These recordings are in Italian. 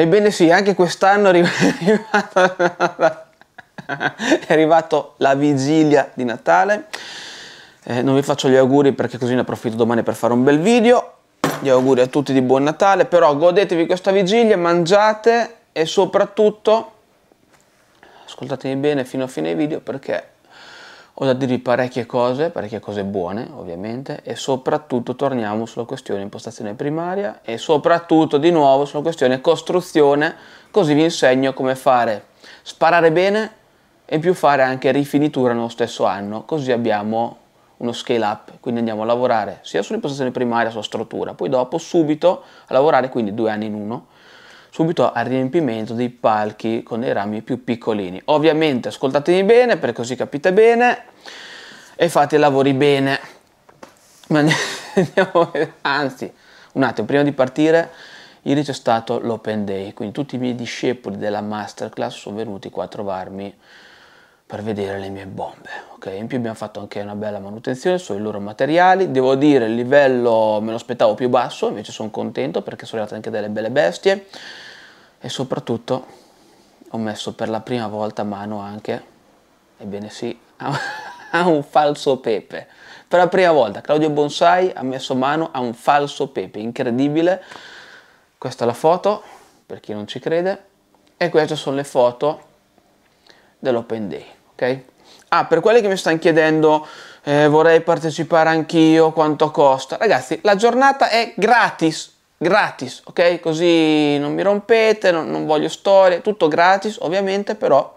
Ebbene sì, anche quest'anno è arrivato, la vigilia di Natale. Eh, non vi faccio gli auguri perché così ne approfitto domani per fare un bel video. Gli auguri a tutti di buon Natale, però godetevi questa vigilia, mangiate e soprattutto ascoltatemi bene fino a fine video perché ho da dirvi parecchie cose, parecchie cose buone ovviamente e soprattutto torniamo sulla questione impostazione primaria e soprattutto di nuovo sulla questione costruzione così vi insegno come fare sparare bene e in più fare anche rifinitura nello stesso anno così abbiamo uno scale up quindi andiamo a lavorare sia sull'impostazione primaria sulla struttura poi dopo subito a lavorare quindi due anni in uno subito al riempimento dei palchi con i rami più piccolini. Ovviamente ascoltatemi bene perché così capite bene e fate i lavori bene. Ma andiamo, anzi, un attimo, prima di partire, ieri c'è stato l'open day, quindi tutti i miei discepoli della masterclass sono venuti qua a trovarmi per vedere le mie bombe ok in più abbiamo fatto anche una bella manutenzione sui loro materiali devo dire il livello me lo aspettavo più basso invece sono contento perché sono arrivate anche delle belle bestie e soprattutto ho messo per la prima volta mano anche ebbene sì a un falso pepe per la prima volta Claudio Bonsai ha messo mano a un falso pepe incredibile questa è la foto per chi non ci crede e queste sono le foto dell'open day ok? Ah, per quelli che mi stanno chiedendo eh, vorrei partecipare anch'io, quanto costa? Ragazzi, la giornata è gratis, gratis, ok? Così non mi rompete, non, non voglio storie, tutto gratis ovviamente, però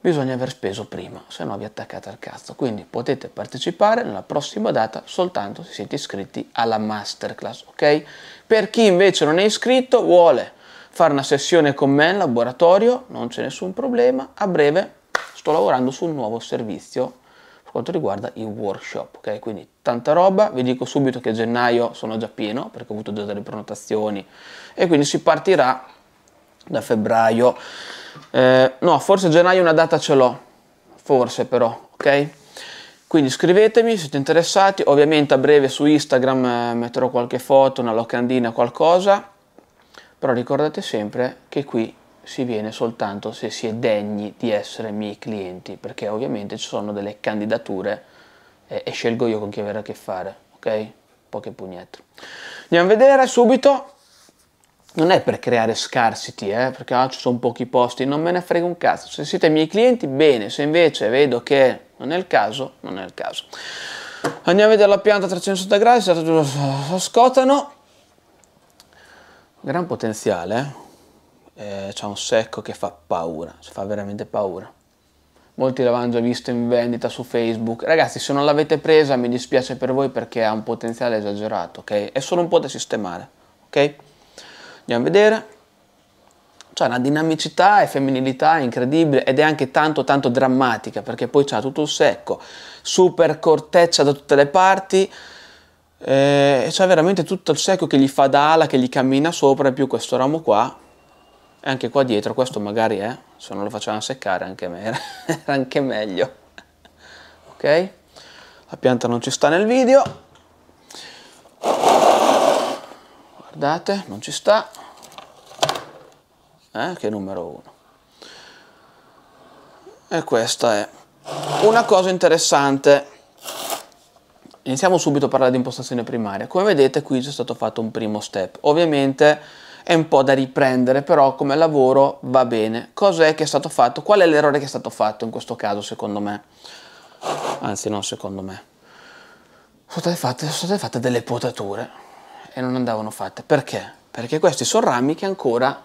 bisogna aver speso prima, se no vi attaccate al cazzo. Quindi potete partecipare nella prossima data soltanto se siete iscritti alla masterclass, ok? Per chi invece non è iscritto, vuole fare una sessione con me in laboratorio, non c'è nessun problema, a breve sto lavorando su un nuovo servizio per quanto riguarda i workshop, ok? Quindi tanta roba, vi dico subito che a gennaio sono già pieno perché ho avuto già delle prenotazioni e quindi si partirà da febbraio. Eh, no, forse gennaio una data ce l'ho, forse però, ok? Quindi scrivetemi siete interessati, ovviamente a breve su Instagram eh, metterò qualche foto, una locandina, qualcosa, però ricordate sempre che qui si viene soltanto se si è degni di essere miei clienti, perché ovviamente ci sono delle candidature eh, e scelgo io con chi avere a che fare, ok? Poche pugnette. Andiamo a vedere subito non è per creare scarsity, eh, perché ah, ci sono pochi posti, non me ne frega un cazzo. Se siete miei clienti, bene, se invece vedo che non è il caso, non è il caso. Andiamo a vedere la pianta a 360 gradi, si scotano, gran potenziale, eh? eh, ha un secco che fa paura, fa veramente paura. Molti l'avranno già visto in vendita su Facebook. Ragazzi, se non l'avete presa mi dispiace per voi perché ha un potenziale esagerato, ok? È solo un po' da sistemare, ok? Andiamo a vedere. C'ha una dinamicità e femminilità incredibile ed è anche tanto tanto drammatica perché poi c'ha tutto il secco, super corteccia da tutte le parti. Eh, e c'ha veramente tutto il secco che gli fa da ala, che gli cammina sopra, e più questo ramo qua anche qua dietro questo magari è se non lo facevano seccare anche me era, era anche meglio ok la pianta non ci sta nel video guardate non ci sta eh, che numero uno e questa è una cosa interessante iniziamo subito a parlare di impostazione primaria come vedete qui c'è stato fatto un primo step ovviamente è un po' da riprendere, però come lavoro va bene. Cos'è che è stato fatto? Qual è l'errore che è stato fatto in questo caso, secondo me? Anzi, non secondo me. Sono state fatte, sono state fatte delle potature e non andavano fatte. Perché? Perché questi sono rami che ancora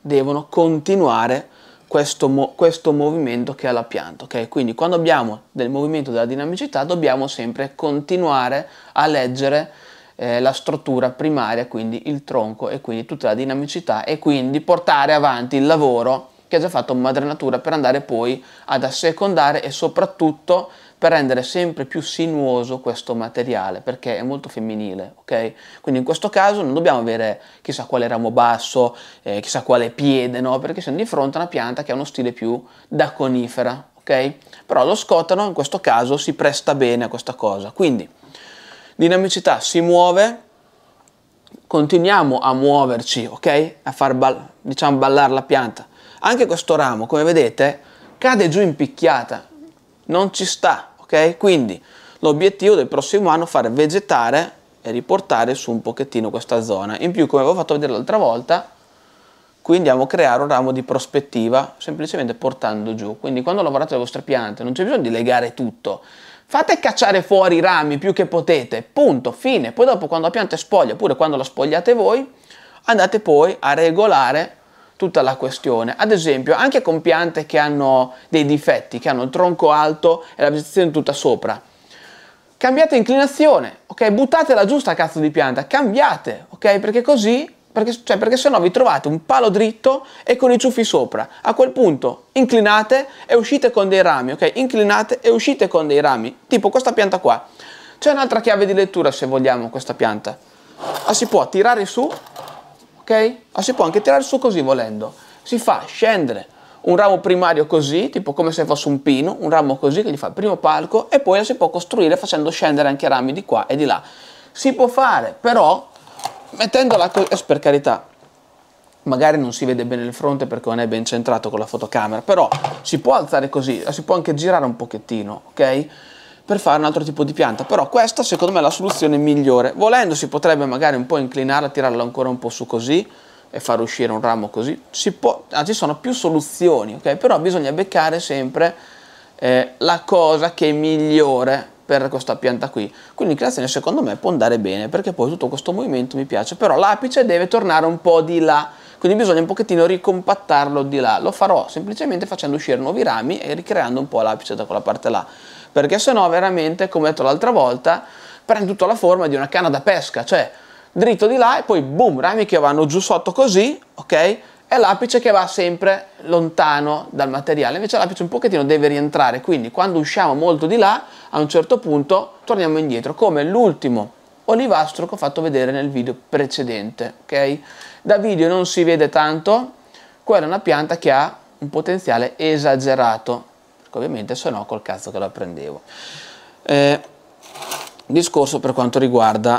devono continuare questo, mo questo movimento che ha la pianta. ok? Quindi quando abbiamo del movimento della dinamicità dobbiamo sempre continuare a leggere eh, la struttura primaria, quindi il tronco e quindi tutta la dinamicità e quindi portare avanti il lavoro che ha già fatto Madrenatura per andare poi ad assecondare e soprattutto per rendere sempre più sinuoso questo materiale perché è molto femminile, ok? Quindi in questo caso non dobbiamo avere chissà quale ramo basso, eh, chissà quale piede, no? Perché siamo di fronte a una pianta che ha uno stile più da conifera, ok? Però lo scotano in questo caso si presta bene a questa cosa. Quindi dinamicità si muove, continuiamo a muoverci, ok? A far ball- diciamo ballare la pianta. Anche questo ramo, come vedete, cade giù in picchiata, non ci sta, ok? Quindi l'obiettivo del prossimo anno è fare vegetare e riportare su un pochettino questa zona. In più, come avevo fatto vedere l'altra volta, qui andiamo a creare un ramo di prospettiva semplicemente portando giù. Quindi quando lavorate le vostre piante non c'è bisogno di legare tutto, Fate cacciare fuori i rami più che potete, punto, fine. Poi dopo quando la pianta è spoglia, oppure quando la spogliate voi, andate poi a regolare tutta la questione. Ad esempio, anche con piante che hanno dei difetti, che hanno il tronco alto e la vegetazione tutta sopra. Cambiate inclinazione, ok? Buttate la giusta cazzo di pianta, cambiate, ok? Perché così perché, cioè, perché se no vi trovate un palo dritto e con i ciuffi sopra. A quel punto inclinate e uscite con dei rami, ok? Inclinate e uscite con dei rami, tipo questa pianta qua. C'è un'altra chiave di lettura se vogliamo questa pianta. La ah, si può tirare su, ok? La ah, si può anche tirare su così volendo. Si fa scendere un ramo primario così, tipo come se fosse un pino, un ramo così che gli fa il primo palco e poi la si può costruire facendo scendere anche rami di qua e di là. Si può fare però mettendola così, eh, per carità, magari non si vede bene il fronte perché non è ben centrato con la fotocamera, però si può alzare così, eh, si può anche girare un pochettino, ok? Per fare un altro tipo di pianta, però questa secondo me è la soluzione migliore. Volendo si potrebbe magari un po' inclinarla, tirarla ancora un po' su così e far uscire un ramo così. Si può, ah, ci sono più soluzioni, ok? Però bisogna beccare sempre eh, la cosa che è migliore per questa pianta qui. Quindi creazione secondo me può andare bene perché poi tutto questo movimento mi piace, però l'apice deve tornare un po' di là, quindi bisogna un pochettino ricompattarlo di là. Lo farò semplicemente facendo uscire nuovi rami e ricreando un po' l'apice da quella parte là, perché se no veramente, come ho detto l'altra volta, prende tutta la forma di una canna da pesca, cioè dritto di là e poi boom, rami che vanno giù sotto così, ok? è l'apice che va sempre lontano dal materiale, invece l'apice un pochettino deve rientrare, quindi quando usciamo molto di là, a un certo punto torniamo indietro, come l'ultimo olivastro che ho fatto vedere nel video precedente, ok? Da video non si vede tanto, quella è una pianta che ha un potenziale esagerato, perché ovviamente se no col cazzo che la prendevo. Eh, discorso per quanto riguarda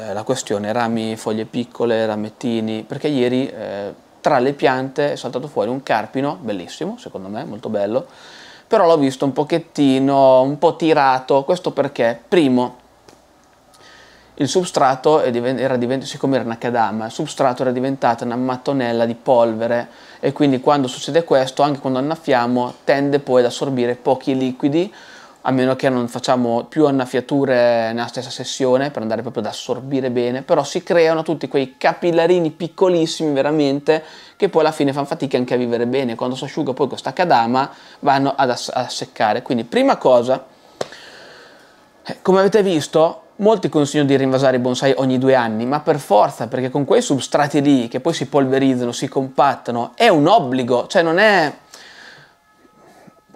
eh, la questione rami, foglie piccole, ramettini, perché ieri eh, tra le piante è saltato fuori un carpino, bellissimo secondo me, molto bello, però l'ho visto un pochettino, un po' tirato, questo perché, primo, il substrato era diventato, siccome era una cadama, il substrato era diventato una mattonella di polvere e quindi quando succede questo, anche quando annaffiamo, tende poi ad assorbire pochi liquidi a meno che non facciamo più annaffiature nella stessa sessione per andare proprio ad assorbire bene, però si creano tutti quei capillarini piccolissimi veramente che poi alla fine fanno fatica anche a vivere bene, quando si asciuga poi questa cadama vanno ad ass- seccare. Quindi prima cosa, eh, come avete visto, molti consigliano di rinvasare i bonsai ogni due anni, ma per forza, perché con quei substrati lì che poi si polverizzano, si compattano, è un obbligo, cioè non è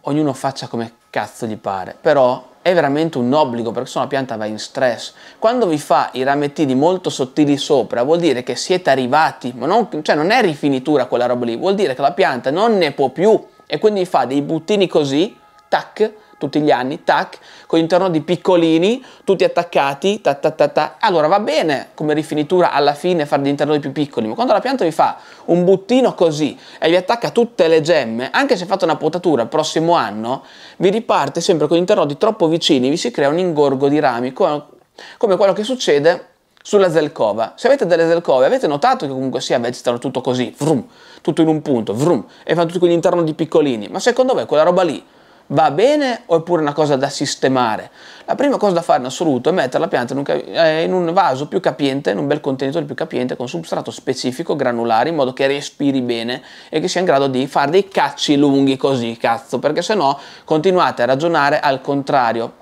ognuno faccia come cazzo gli pare, però è veramente un obbligo perché se no la pianta va in stress. Quando vi fa i ramettini molto sottili sopra vuol dire che siete arrivati, ma non, cioè non è rifinitura quella roba lì, vuol dire che la pianta non ne può più e quindi fa dei buttini così, tac, tutti gli anni, tac, con l'interno di piccolini, tutti attaccati, ta, ta, ta, ta. Allora va bene come rifinitura alla fine fare gli interlodi più piccoli, ma quando la pianta vi fa un buttino così e vi attacca tutte le gemme, anche se fate una potatura il prossimo anno, vi riparte sempre con interlodi troppo vicini, vi si crea un ingorgo di rami, come quello che succede sulla zelcova. Se avete delle zelcove, avete notato che comunque sia vegetano tutto così, vrum, tutto in un punto, vrum, e fanno tutti quegli interno piccolini. Ma secondo me quella roba lì va bene oppure è una cosa da sistemare? La prima cosa da fare in assoluto è mettere la pianta in un, eh, in un vaso più capiente, in un bel contenitore più capiente con substrato specifico granulare in modo che respiri bene e che sia in grado di fare dei cacci lunghi così, cazzo, perché se no continuate a ragionare al contrario.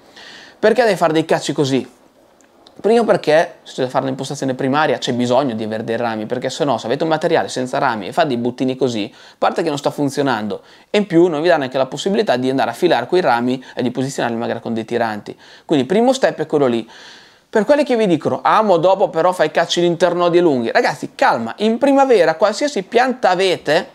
Perché devi fare dei cacci così? Primo perché se dovete fare l'impostazione primaria c'è bisogno di avere dei rami, perché se no se avete un materiale senza rami e fa dei buttini così, parte che non sta funzionando, e in più non vi dà neanche la possibilità di andare a filare quei rami e di posizionarli magari con dei tiranti. Quindi primo step è quello lì. Per quelli che vi dicono, amo dopo però fai cacci l'internodi lunghi, ragazzi calma, in primavera qualsiasi pianta avete,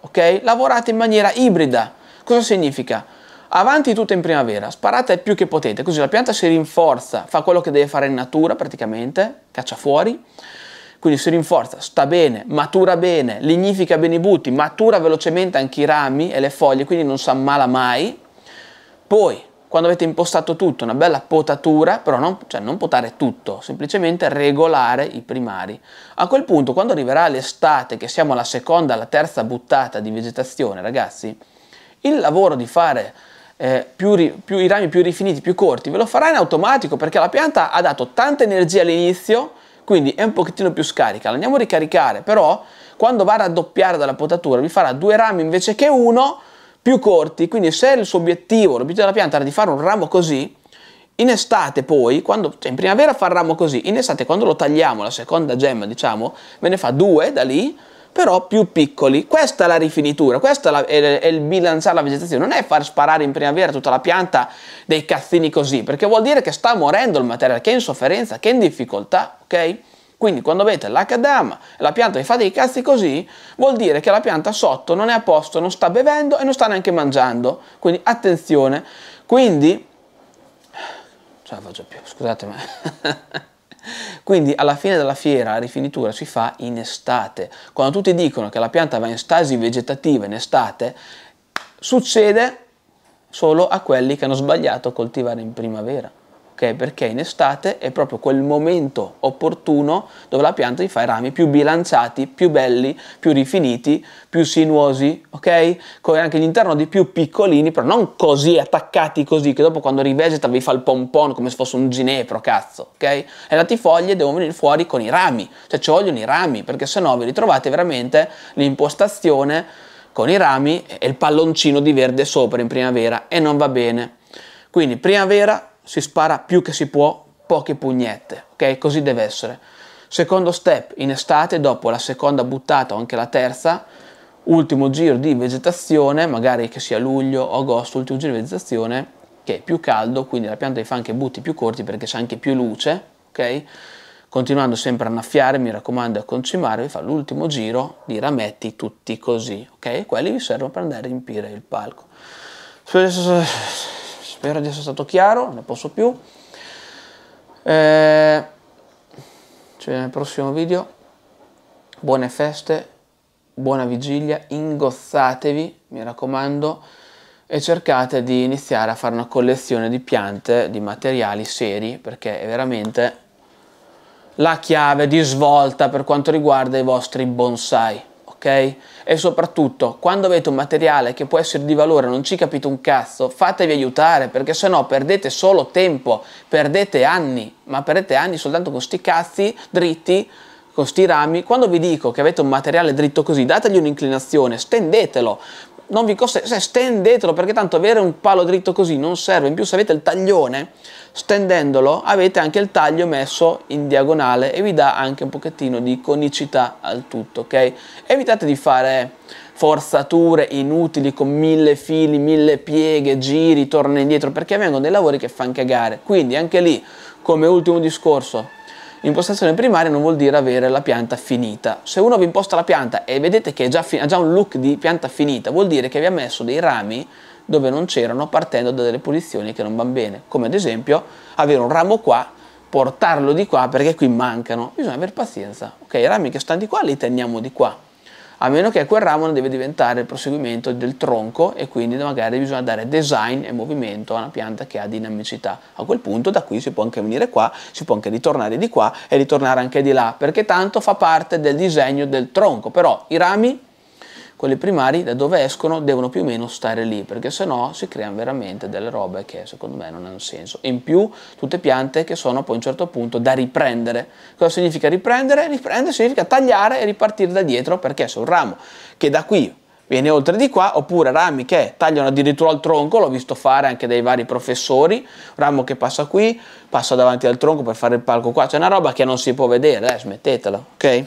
ok, lavorate in maniera ibrida. Cosa significa? Avanti tutto in primavera, sparate più che potete, così la pianta si rinforza, fa quello che deve fare in natura praticamente, caccia fuori, quindi si rinforza, sta bene, matura bene, lignifica bene i butti, matura velocemente anche i rami e le foglie, quindi non si ammala mai. Poi, quando avete impostato tutto, una bella potatura, però non, cioè non potare tutto, semplicemente regolare i primari. A quel punto, quando arriverà l'estate, che siamo alla seconda, alla terza buttata di vegetazione, ragazzi, il lavoro di fare eh, più, più, i rami più rifiniti, più corti, ve lo farà in automatico perché la pianta ha dato tanta energia all'inizio, quindi è un pochettino più scarica, la andiamo a ricaricare, però quando va a raddoppiare dalla potatura vi farà due rami invece che uno più corti, quindi se il suo obiettivo, l'obiettivo della pianta era di fare un ramo così, in estate poi, quando, cioè in primavera fa il ramo così, in estate quando lo tagliamo, la seconda gemma diciamo, ve ne fa due da lì, però più piccoli. Questa è la rifinitura, questo è, è, è il bilanciare la vegetazione, non è far sparare in primavera tutta la pianta dei cazzini così, perché vuol dire che sta morendo il materiale, che è in sofferenza, che è in difficoltà, ok? Quindi quando avete l'Akadama e la pianta vi fa dei cazzi così, vuol dire che la pianta sotto non è a posto, non sta bevendo e non sta neanche mangiando. Quindi attenzione. Quindi... Non ce la faccio più, scusatemi. Quindi alla fine della fiera la rifinitura si fa in estate. Quando tutti dicono che la pianta va in stasi vegetativa in estate, succede solo a quelli che hanno sbagliato a coltivare in primavera ok? Perché in estate è proprio quel momento opportuno dove la pianta ti fa i rami più bilanciati, più belli, più rifiniti, più sinuosi, ok? Con anche l'interno di più piccolini, però non così attaccati così, che dopo quando rivegeta vi fa il pompon come se fosse un ginepro, cazzo, ok? E la tifoglie devono venire fuori con i rami, cioè ci vogliono i rami, perché sennò vi ritrovate veramente l'impostazione con i rami e il palloncino di verde sopra in primavera e non va bene. Quindi primavera si spara più che si può poche pugnette, ok? Così deve essere. Secondo step, in estate, dopo la seconda buttata o anche la terza, ultimo giro di vegetazione, magari che sia luglio o agosto, ultimo giro di vegetazione, che è più caldo, quindi la pianta fa anche butti più corti perché c'è anche più luce, ok? Continuando sempre a annaffiare, mi raccomando, a concimare, vi fa l'ultimo giro di rametti tutti così, ok? Quelli vi servono per andare a riempire il palco. Spero di essere stato chiaro, non ne posso più. Eh, ci vediamo nel prossimo video. Buone feste, buona vigilia, ingozzatevi, mi raccomando, e cercate di iniziare a fare una collezione di piante, di materiali seri, perché è veramente la chiave di svolta per quanto riguarda i vostri bonsai ok? E soprattutto, quando avete un materiale che può essere di valore, non ci capite un cazzo, fatevi aiutare, perché se no perdete solo tempo, perdete anni, ma perdete anni soltanto con sti cazzi dritti, con sti rami. Quando vi dico che avete un materiale dritto così, dategli un'inclinazione, stendetelo, non vi costa, cioè stendetelo perché tanto avere un palo dritto così non serve, in più se avete il taglione stendendolo avete anche il taglio messo in diagonale e vi dà anche un pochettino di conicità al tutto, ok? Evitate di fare forzature inutili con mille fili, mille pieghe, giri, torna indietro perché vengono dei lavori che fanno cagare, quindi anche lì come ultimo discorso Impostazione primaria non vuol dire avere la pianta finita. Se uno vi imposta la pianta e vedete che già ha già un look di pianta finita, vuol dire che vi ha messo dei rami dove non c'erano partendo da delle posizioni che non vanno bene, come ad esempio avere un ramo qua, portarlo di qua perché qui mancano, bisogna avere pazienza, ok i rami che stanno di qua li teniamo di qua, a meno che quel ramo non deve diventare il proseguimento del tronco e quindi magari bisogna dare design e movimento a una pianta che ha dinamicità. A quel punto da qui si può anche venire qua, si può anche ritornare di qua e ritornare anche di là, perché tanto fa parte del disegno del tronco, però i rami quelli primari da dove escono devono più o meno stare lì perché se no si creano veramente delle robe che secondo me non hanno senso in più tutte piante che sono poi a un certo punto da riprendere cosa significa riprendere? riprendere significa tagliare e ripartire da dietro perché se un ramo che da qui viene oltre di qua, oppure rami che tagliano addirittura il tronco, l'ho visto fare anche dai vari professori, ramo che passa qui, passa davanti al tronco per fare il palco qua, c'è una roba che non si può vedere, eh, smettetela, ok?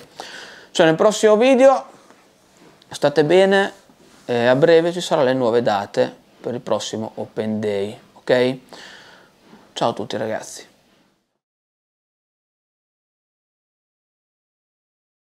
Cioè nel prossimo video state bene, eh, a breve ci saranno le nuove date per il prossimo Open Day, ok? Ciao a tutti ragazzi.